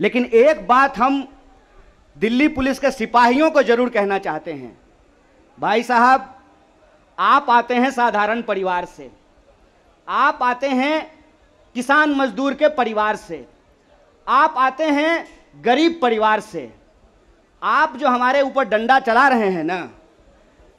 लेकिन एक बात हम दिल्ली पुलिस के सिपाहियों को जरूर कहना चाहते हैं भाई साहब आप आते हैं साधारण परिवार से आप आते हैं किसान मजदूर के परिवार से आप आते हैं गरीब परिवार से आप जो हमारे ऊपर डंडा चला रहे हैं ना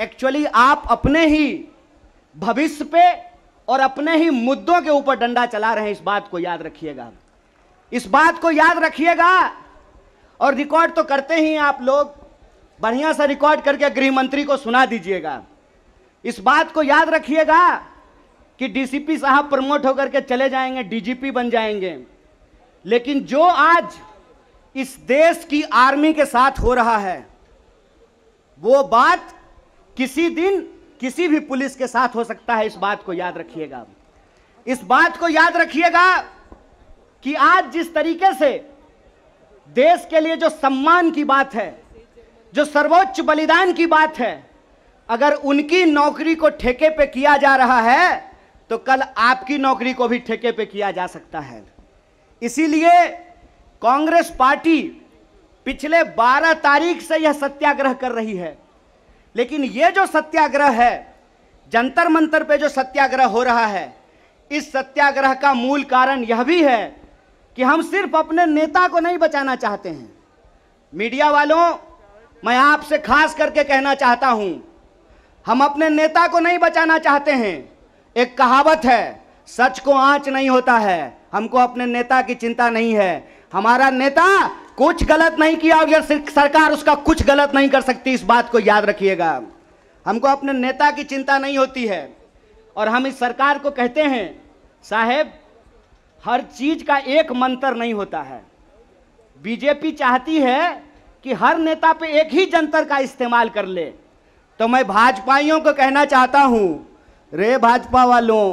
एक्चुअली आप अपने ही भविष्य पे और अपने ही मुद्दों के ऊपर डंडा चला रहे हैं इस बात को याद रखिएगा इस बात को याद रखिएगा और रिकॉर्ड तो करते ही आप लोग बढ़िया सा रिकॉर्ड करके गृह मंत्री को सुना दीजिएगा इस बात को याद रखिएगा कि डीसीपी साहब प्रमोट होकर के चले जाएंगे डीजीपी बन जाएंगे लेकिन जो आज इस देश की आर्मी के साथ हो रहा है वो बात किसी दिन किसी भी पुलिस के साथ हो सकता है इस बात को याद रखिएगा इस बात को याद रखिएगा कि आज जिस तरीके से देश के लिए जो सम्मान की बात है जो सर्वोच्च बलिदान की बात है अगर उनकी नौकरी को ठेके पे किया जा रहा है तो कल आपकी नौकरी को भी ठेके पे किया जा सकता है इसीलिए कांग्रेस पार्टी पिछले 12 तारीख से यह सत्याग्रह कर रही है लेकिन ये जो सत्याग्रह है जंतर मंतर पे जो सत्याग्रह हो रहा है इस सत्याग्रह का मूल कारण यह भी है कि हम सिर्फ अपने नेता को नहीं बचाना चाहते हैं मीडिया वालों मैं आपसे खास करके कहना चाहता हूं हम अपने नेता को नहीं बचाना चाहते हैं एक कहावत है सच को आंच नहीं होता है हमको अपने नेता की चिंता नहीं है हमारा नेता कुछ गलत नहीं किया और सरकार उसका कुछ गलत नहीं कर सकती इस बात को याद रखिएगा हमको अपने नेता की चिंता नहीं होती है और हम इस सरकार को कहते हैं साहेब हर चीज का एक मंत्र नहीं होता है बीजेपी चाहती है कि हर नेता पे एक ही जंतर का इस्तेमाल कर ले तो मैं भाजपाइयों को कहना चाहता हूँ रे भाजपा वालों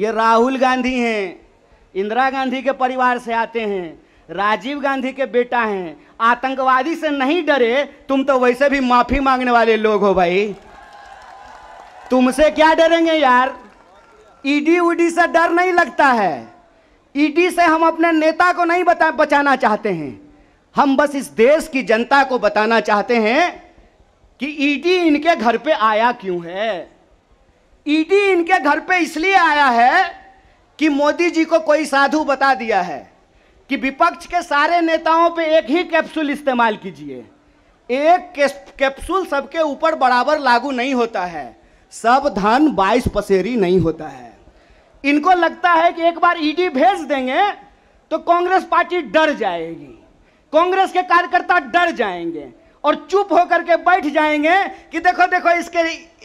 ये राहुल गांधी हैं इंदिरा गांधी के परिवार से आते हैं राजीव गांधी के बेटा हैं आतंकवादी से नहीं डरे तुम तो वैसे भी माफी मांगने वाले लोग हो भाई तुमसे क्या डरेंगे यार ईडी उडी से डर नहीं लगता है ईडी से हम अपने नेता को नहीं बता बचाना चाहते हैं हम बस इस देश की जनता को बताना चाहते हैं कि ईडी इनके घर पे आया क्यों है ईडी इनके घर पे इसलिए आया है कि मोदी जी को कोई साधु बता दिया है कि विपक्ष के सारे नेताओं पे एक ही कैप्सूल इस्तेमाल कीजिए एक कैप्सूल सबके ऊपर बराबर लागू नहीं होता है सब धन बाईस पसेरी नहीं होता है इनको लगता है कि एक बार ईडी भेज देंगे तो कांग्रेस पार्टी डर जाएगी कांग्रेस के कार्यकर्ता डर जाएंगे और चुप होकर के बैठ जाएंगे कि देखो देखो इसके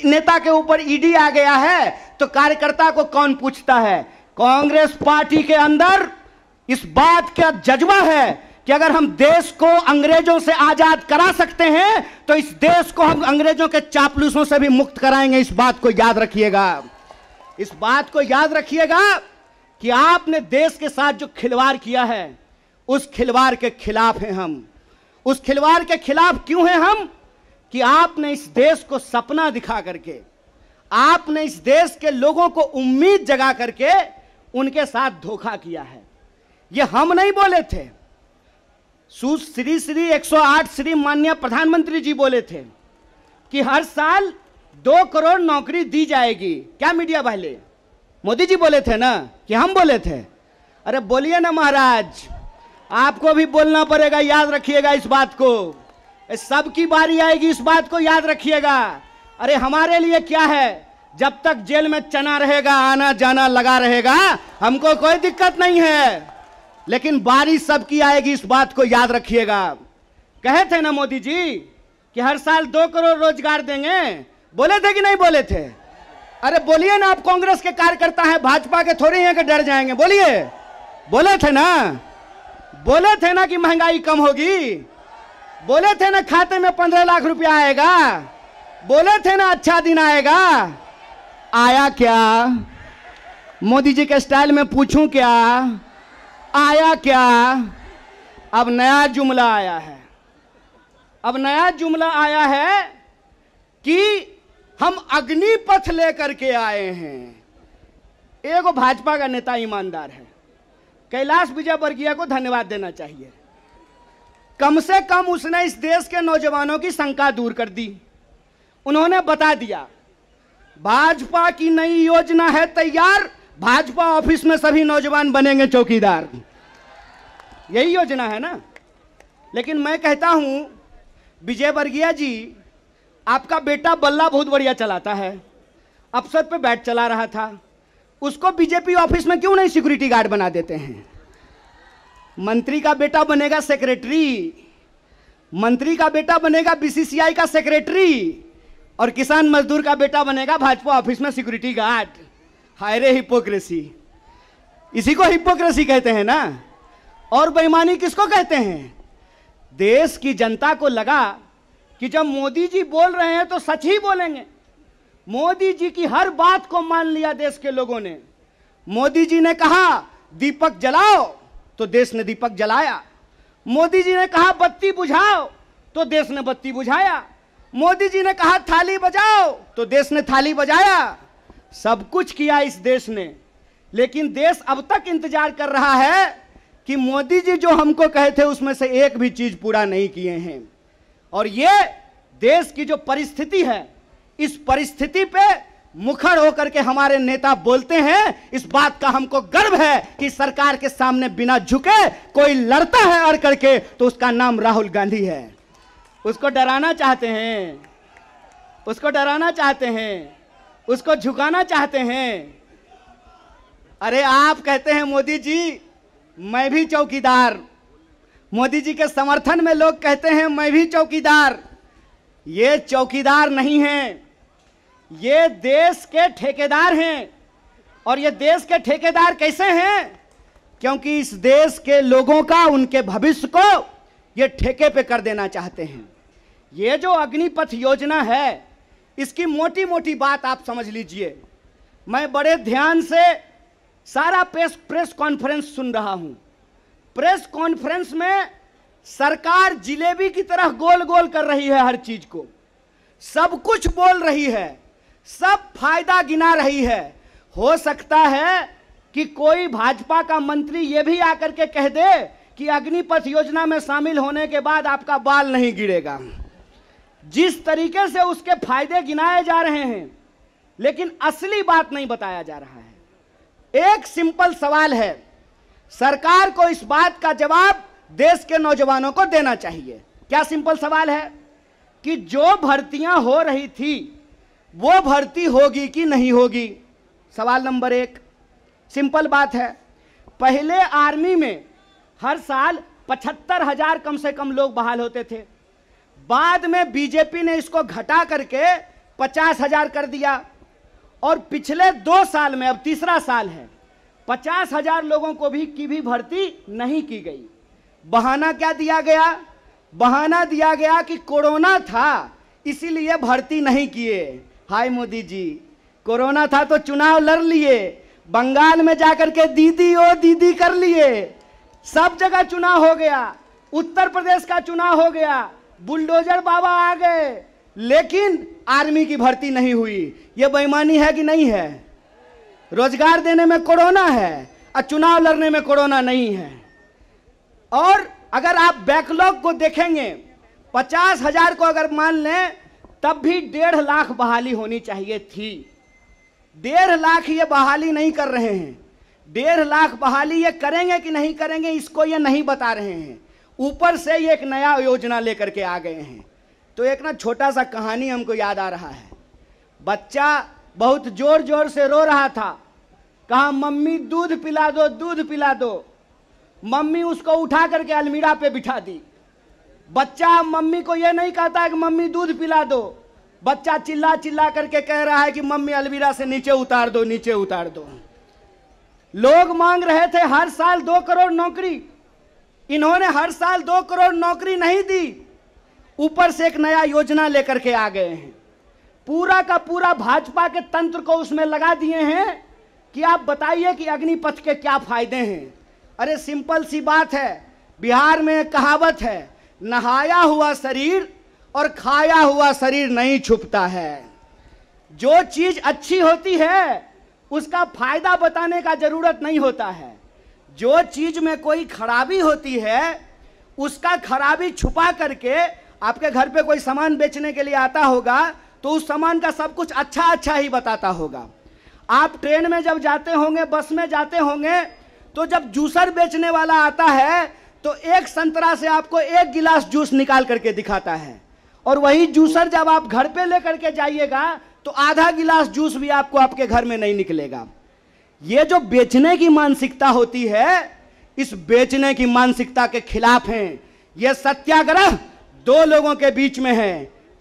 नेता के ऊपर ईडी आ गया है तो कार्यकर्ता को कौन पूछता है कांग्रेस पार्टी के अंदर इस बात का जज्बा है कि अगर हम देश को अंग्रेजों से आजाद करा सकते हैं तो इस देश को हम अंग्रेजों के चापलूसों से भी मुक्त कराएंगे इस बात को याद रखिएगा इस बात को याद रखिएगा कि आपने देश के साथ जो खिलवाड़ किया है उस खिलवाड़ के खिलाफ हैं हम उस खिलवाड़ के खिलाफ क्यों हैं हम कि आपने इस देश को सपना दिखा करके आपने इस देश के लोगों को उम्मीद जगा करके उनके साथ धोखा किया है ये हम नहीं बोले थे श्री श्री 108 श्री माननीय प्रधानमंत्री जी बोले थे कि हर साल दो करोड़ नौकरी दी जाएगी क्या मीडिया वाले मोदी जी बोले थे ना कि हम बोले थे अरे बोलिए ना महाराज आपको भी बोलना पड़ेगा याद रखिएगा इस बात को सबकी बारी आएगी इस बात को याद रखिएगा अरे हमारे लिए क्या है जब तक जेल में चना रहेगा आना जाना लगा रहेगा हमको कोई दिक्कत नहीं है लेकिन बारी सबकी आएगी इस बात को याद रखिएगा कहे थे ना मोदी जी कि हर साल दो करोड़ रोजगार देंगे बोले थे कि नहीं बोले थे अरे बोलिए ना आप कांग्रेस के कार्यकर्ता हैं भाजपा के थोड़े हैं कि डर जाएंगे बोलिए बोले थे ना बोले थे ना कि महंगाई कम होगी बोले थे ना खाते में पंद्रह लाख रुपया आएगा बोले थे ना अच्छा दिन आएगा आया क्या मोदी जी के स्टाइल में पूछूं क्या आया क्या अब नया जुमला आया है अब नया जुमला आया है कि हम अग्नि पथ लेकर के आए हैं एगो भाजपा का नेता ईमानदार है कैलाश विजयवर्गीय को धन्यवाद देना चाहिए कम से कम उसने इस देश के नौजवानों की शंका दूर कर दी उन्होंने बता दिया भाजपा की नई योजना है तैयार भाजपा ऑफिस में सभी नौजवान बनेंगे चौकीदार यही योजना है ना लेकिन मैं कहता हूं विजय वर्गीय जी आपका बेटा बल्ला बहुत बढ़िया चलाता है अफसर पे बैट चला रहा था उसको बीजेपी ऑफिस में क्यों नहीं सिक्योरिटी गार्ड बना देते हैं मंत्री का बेटा बनेगा सेक्रेटरी मंत्री का बेटा बनेगा बीसीसीआई का सेक्रेटरी और किसान मजदूर का बेटा बनेगा भाजपा ऑफिस में सिक्योरिटी गार्ड हायरे हिपोक्रेसी इसी को हिपोक्रेसी कहते हैं ना और बेईमानी किसको कहते हैं देश की जनता को लगा कि जब मोदी जी बोल रहे हैं तो सच ही बोलेंगे मोदी जी की हर बात को मान लिया देश के लोगों ने मोदी जी ने कहा दीपक जलाओ तो देश ने दीपक जलाया मोदी जी ने कहा बत्ती बुझाओ तो देश ने बत्ती बुझाया मोदी जी ने कहा थाली बजाओ तो देश ने थाली बजाया सब कुछ किया इस देश ने लेकिन देश अब तक इंतजार कर रहा है कि मोदी जी जो हमको कहे थे उसमें से एक भी चीज पूरा नहीं किए हैं और ये देश की जो परिस्थिति है इस परिस्थिति पे मुखर होकर के हमारे नेता बोलते हैं इस बात का हमको गर्व है कि सरकार के सामने बिना झुके कोई लड़ता है अड़ करके तो उसका नाम राहुल गांधी है उसको डराना चाहते हैं उसको डराना चाहते हैं उसको झुकाना चाहते हैं अरे आप कहते हैं मोदी जी मैं भी चौकीदार मोदी जी के समर्थन में लोग कहते हैं मैं भी चौकीदार ये चौकीदार नहीं हैं ये देश के ठेकेदार हैं और ये देश के ठेकेदार कैसे हैं क्योंकि इस देश के लोगों का उनके भविष्य को ये ठेके पे कर देना चाहते हैं ये जो अग्निपथ योजना है इसकी मोटी मोटी बात आप समझ लीजिए मैं बड़े ध्यान से सारा प्रेस प्रेस कॉन्फ्रेंस सुन रहा हूं प्रेस कॉन्फ्रेंस में सरकार जिलेबी की तरह गोल गोल कर रही है हर चीज को सब कुछ बोल रही है सब फायदा गिना रही है हो सकता है कि कोई भाजपा का मंत्री ये भी आकर के कह दे कि अग्निपथ योजना में शामिल होने के बाद आपका बाल नहीं गिरेगा जिस तरीके से उसके फायदे गिनाए जा रहे हैं लेकिन असली बात नहीं बताया जा रहा है एक सिंपल सवाल है सरकार को इस बात का जवाब देश के नौजवानों को देना चाहिए क्या सिंपल सवाल है कि जो भर्तियां हो रही थी वो भर्ती होगी कि नहीं होगी सवाल नंबर एक सिंपल बात है पहले आर्मी में हर साल पचहत्तर हजार कम से कम लोग बहाल होते थे बाद में बीजेपी ने इसको घटा करके पचास हजार कर दिया और पिछले दो साल में अब तीसरा साल है पचास हजार लोगों को भी की भी भर्ती नहीं की गई बहाना क्या दिया गया बहाना दिया गया कि कोरोना था इसीलिए भर्ती नहीं किए हाय मोदी जी कोरोना था तो चुनाव लड़ लिए बंगाल में जाकर के दीदी ओ दीदी कर लिए सब जगह चुनाव हो गया उत्तर प्रदेश का चुनाव हो गया बुलडोजर बाबा आ गए लेकिन आर्मी की भर्ती नहीं हुई यह बेईमानी है कि नहीं है रोजगार देने में कोरोना है और चुनाव लड़ने में कोरोना नहीं है और अगर आप बैकलॉग को देखेंगे पचास हजार को अगर मान लें तब भी डेढ़ लाख बहाली होनी चाहिए थी डेढ़ लाख ये बहाली नहीं कर रहे हैं डेढ़ लाख बहाली ये करेंगे कि नहीं करेंगे इसको ये नहीं बता रहे हैं ऊपर से ये एक नया योजना लेकर के आ गए हैं तो एक ना छोटा सा कहानी हमको याद आ रहा है बच्चा बहुत जोर जोर से रो रहा था कहा मम्मी दूध पिला दो दूध पिला दो मम्मी उसको उठा करके अलमीरा पे बिठा दी बच्चा मम्मी को यह नहीं कहता है कि मम्मी दूध पिला दो बच्चा चिल्ला चिल्ला करके कह रहा है कि मम्मी अलमीरा से नीचे उतार दो नीचे उतार दो लोग मांग रहे थे हर साल दो करोड़ नौकरी इन्होंने हर साल दो करोड़ नौकरी नहीं दी ऊपर से एक नया योजना लेकर के आ गए हैं पूरा का पूरा भाजपा के तंत्र को उसमें लगा दिए हैं कि आप बताइए कि अग्निपथ के क्या फायदे हैं अरे सिंपल सी बात है बिहार में कहावत है नहाया हुआ शरीर और खाया हुआ शरीर नहीं छुपता है जो चीज अच्छी होती है उसका फायदा बताने का जरूरत नहीं होता है जो चीज में कोई खराबी होती है उसका खराबी छुपा करके आपके घर पे कोई सामान बेचने के लिए आता होगा तो उस सामान का सब कुछ अच्छा अच्छा ही बताता होगा आप ट्रेन में जब जाते होंगे बस में जाते होंगे तो जब जूसर बेचने वाला आता है तो एक संतरा से आपको एक गिलास जूस निकाल करके दिखाता है और वही जूसर जब आप घर पे लेकर के जाइएगा तो आधा गिलास जूस भी आपको आपके घर में नहीं निकलेगा ये जो बेचने की मानसिकता होती है इस बेचने की मानसिकता के खिलाफ है यह सत्याग्रह दो लोगों के बीच में है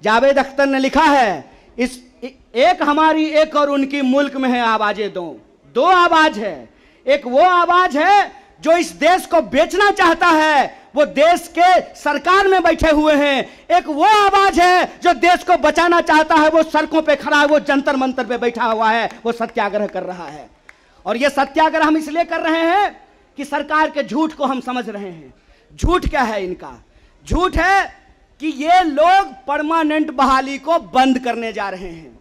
जावेद अख्तर ने लिखा है इस एक हमारी एक और उनकी मुल्क में है आवाजें दो दो आवाज है एक वो आवाज है जो इस देश को बेचना चाहता है वो देश के सरकार में बैठे हुए हैं एक वो आवाज है जो देश को बचाना चाहता है वो सड़कों पे खड़ा है वो जंतर मंतर पे बैठा हुआ है वो सत्याग्रह कर रहा है और ये सत्याग्रह हम इसलिए कर रहे हैं कि सरकार के झूठ को हम समझ रहे हैं झूठ क्या है इनका झूठ है कि ये लोग परमानेंट बहाली को बंद करने जा रहे हैं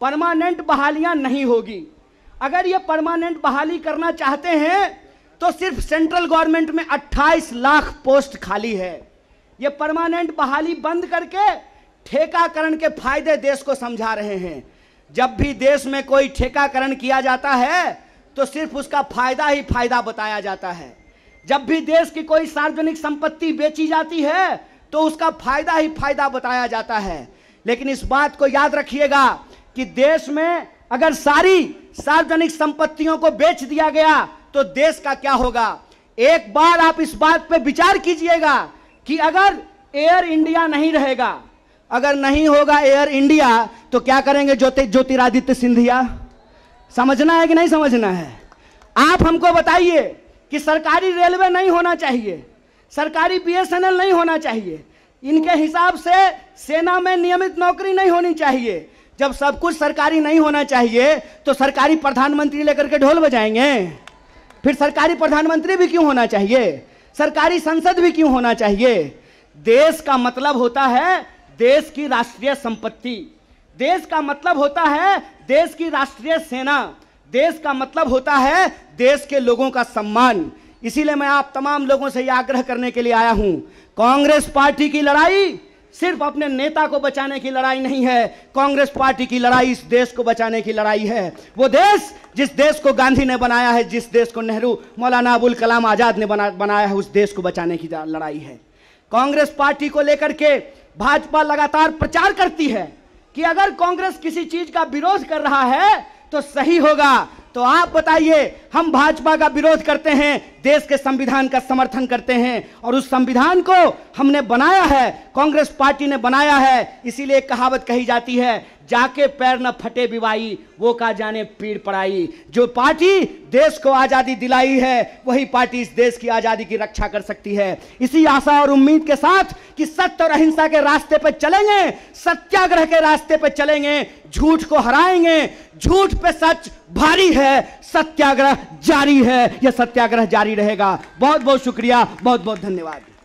परमानेंट बहालियां नहीं होगी अगर ये परमानेंट बहाली करना चाहते हैं तो सिर्फ सेंट्रल गवर्नमेंट में 28 लाख पोस्ट खाली है ये परमानेंट बहाली बंद करके ठेकाकरण के फायदे देश को समझा रहे हैं जब भी देश में कोई ठेकाकरण किया जाता है तो सिर्फ उसका फायदा ही फायदा बताया जाता है जब भी देश की कोई सार्वजनिक संपत्ति बेची जाती है तो उसका फायदा ही फायदा बताया जाता है लेकिन इस बात को याद रखिएगा कि देश में अगर सारी सार्वजनिक संपत्तियों को बेच दिया गया तो देश का क्या होगा एक बार आप इस बात पर विचार कीजिएगा कि अगर एयर इंडिया नहीं रहेगा अगर नहीं होगा एयर इंडिया तो क्या करेंगे ज्योति ज्योतिरादित्य सिंधिया समझना है कि नहीं समझना है आप हमको बताइए कि सरकारी रेलवे नहीं होना चाहिए सरकारी बीएसएनएल नहीं होना चाहिए इनके हिसाब से सेना में नियमित नौकरी नहीं होनी चाहिए जब सब कुछ सरकारी नहीं होना चाहिए तो सरकारी प्रधानमंत्री लेकर के ढोल बजाएंगे फिर सरकारी प्रधानमंत्री भी क्यों होना चाहिए सरकारी संसद भी क्यों होना चाहिए देश का मतलब होता है देश की राष्ट्रीय संपत्ति देश का मतलब होता है देश की राष्ट्रीय सेना देश का मतलब होता है देश के लोगों का सम्मान इसीलिए मैं आप तमाम लोगों से यह आग्रह करने के लिए आया हूं कांग्रेस पार्टी की लड़ाई सिर्फ अपने नेता को बचाने की लड़ाई नहीं है कांग्रेस पार्टी की लड़ाई इस देश को बचाने की लड़ाई है वो देश जिस देश को गांधी ने बनाया है जिस देश को नेहरू मौलाना अबुल कलाम आज़ाद ने बना बनाया है उस देश को बचाने की लड़ाई है कांग्रेस पार्टी को लेकर के भाजपा लगातार प्रचार करती है कि अगर कांग्रेस किसी चीज का विरोध कर रहा है तो सही होगा तो आप बताइए हम भाजपा का विरोध करते हैं देश के संविधान का समर्थन करते हैं और उस संविधान को हमने बनाया है कांग्रेस पार्टी ने बनाया है इसीलिए कहावत कही जाती है जाके पैर न फटे बिवाई वो का जाने पीड़ पड़ाई जो पार्टी देश को आज़ादी दिलाई है वही पार्टी इस देश की आज़ादी की रक्षा कर सकती है इसी आशा और उम्मीद के साथ कि सत्य और अहिंसा के रास्ते पर चलेंगे सत्याग्रह के रास्ते पर चलेंगे झूठ को हराएंगे झूठ पे सच भारी है सत्याग्रह जारी है यह सत्याग्रह जारी रहेगा बहुत बहुत शुक्रिया बहुत बहुत धन्यवाद